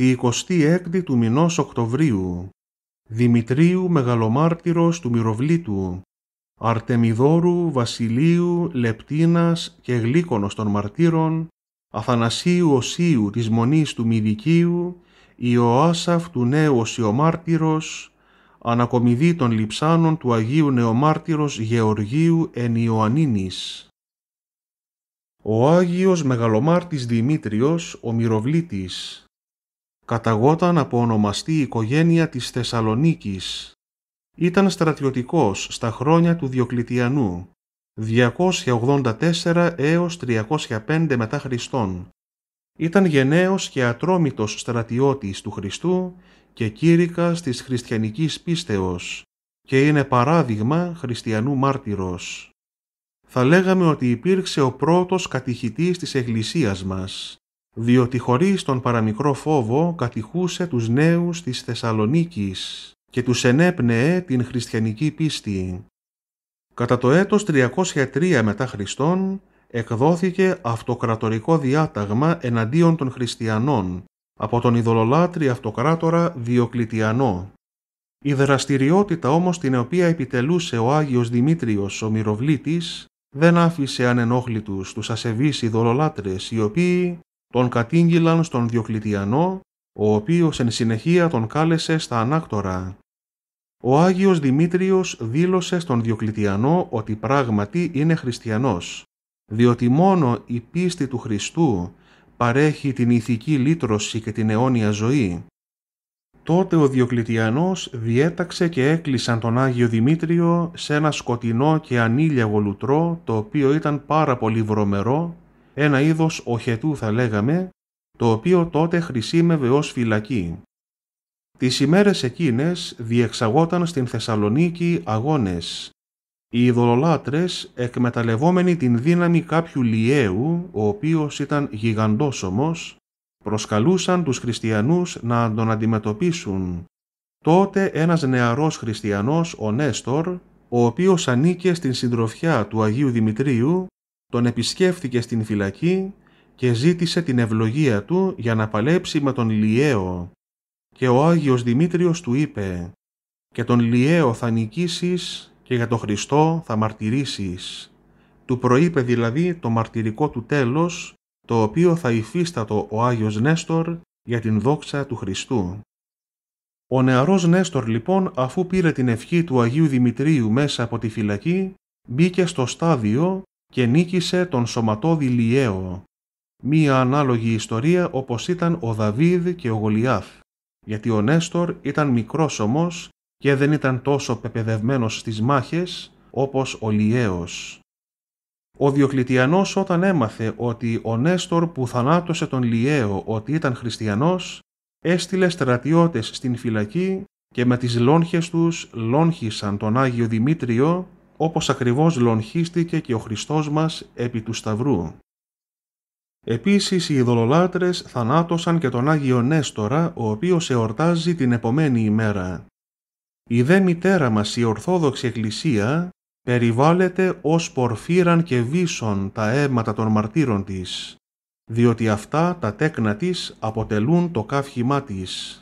τη 26η του μηνός Οκτωβρίου, Δημητρίου Μεγαλομάρτυρος του Μυροβλήτου, Αρτεμιδόρου Βασιλείου Λεπτίνας και Γλύκονος των Μαρτύρων, Αθανασίου Οσίου της Μονής του Μηδικίου, Ιωάσαφ του Νέου Οσιομάρτυρος, Ανακομιδή των Λιψάνων του Αγίου Νεομάρτυρος Γεωργίου εν Ιωαννίνης. Ο Άγιος Μεγαλομάρτης Δημήτριος, ο Μυροβλήτης, καταγόταν από ονομαστή οικογένεια της Θεσσαλονίκης. Ήταν στρατιωτικός στα χρόνια του Διοκλητιανού, 284 έως 305 μετά Χριστόν. Ήταν γενναίος και ατρόμητος στρατιώτης του Χριστού και κήρυκας της χριστιανικής πίστεως και είναι παράδειγμα χριστιανού μάρτυρος. Θα λέγαμε ότι υπήρξε ο πρώτος κατηχητής της Εκκλησίας μας διότι χωρίς τον παραμικρό φόβο κατηχούσε τους νέους της Θεσσαλονίκης και τους ενέπνεε την χριστιανική πίστη. Κατά το έτος 303 μετά Χριστόν εκδόθηκε αυτοκρατορικό διάταγμα εναντίον των χριστιανών από τον ειδωλολάτρη αυτοκράτορα Διοκλητιανό. Η δραστηριότητα όμως την οποία επιτελούσε ο Άγιος Δημήτριος ο Μυροβλήτης δεν άφησε ανενόχλητους τους ασεβείς ειδωλολάτρες οι οποίοι τον κατήγγυλαν στον Διοκλητιανό, ο οποίος εν συνεχεία τον κάλεσε στα ανάκτορα. Ο Άγιος Δημήτριος δήλωσε στον Διοκλητιανό ότι πράγματι είναι χριστιανός, διότι μόνο η πίστη του Χριστού παρέχει την ηθική λύτρωση και την αιώνια ζωή. Τότε ο Διοκλητιανός διέταξε και έκλεισαν τον Άγιο Δημήτριο σε ένα σκοτεινό και ανήλιαγο λουτρό, το οποίο ήταν πάρα πολύ βρωμερό ένα είδος οχετού θα λέγαμε, το οποίο τότε χρησίμευε ως φυλακή. Τις ημέρες εκείνες διεξαγόταν στην Θεσσαλονίκη αγώνες. Οι ειδωλολάτρες, εκμεταλλευόμενοι την δύναμη κάποιου λιέου, ο οποίος ήταν γιγαντόσωμος, προσκαλούσαν τους χριστιανούς να τον αντιμετωπίσουν. Τότε ένας νεαρός χριστιανός, ο Νέστορ, ο οποίος ανήκε στην συντροφιά του Αγίου Δημητρίου, τον επισκέφθηκε στην φυλακή και ζήτησε την ευλογία του για να παλέψει με τον Λιέο. Και ο Άγιος Δημήτριος του είπε «Και τον Λιέο θα νικήσεις και για τον Χριστό θα μαρτυρήσεις». Του προείπε δηλαδή το μαρτυρικό του τέλος, το οποίο θα υφίστατο ο Άγιος Νέστορ για την δόξα του Χριστού. Ο νεαρός Νέστορ λοιπόν αφού πήρε την ευχή του Αγίου Δημητρίου μέσα από τη φυλακή, μπήκε στο στάδιο και νίκησε τον σωματόδη Λιέο. Μία ανάλογη ιστορία όπως ήταν ο Δαβίδ και ο Γολιάθ, γιατί ο Νέστορ ήταν μικρός όμως και δεν ήταν τόσο πεπαιδευμένος στις μάχες όπως ο Λιέος. Ο Διοκλητιανός όταν έμαθε ότι ο Νέστορ που θανάτωσε τον Λιέο ότι ήταν χριστιανός, έστειλε στρατιώτες στην φυλακή και με τις λόγχες τους λόγχισαν τον Άγιο Δημήτριο όπως ακριβώς λονχίστηκε και ο Χριστός μας επί του Σταυρού. Επίσης οι ειδωλολάτρες θανάτωσαν και τον Άγιο Νέστορα, ο οποίος εορτάζει την επομένη ημέρα. Η δε μητέρα μας η Ορθόδοξη Εκκλησία περιβάλλεται ως πορφύραν και βίσον τα αίματα των μαρτύρων της, διότι αυτά τα τέκνα της αποτελούν το καύχημά της.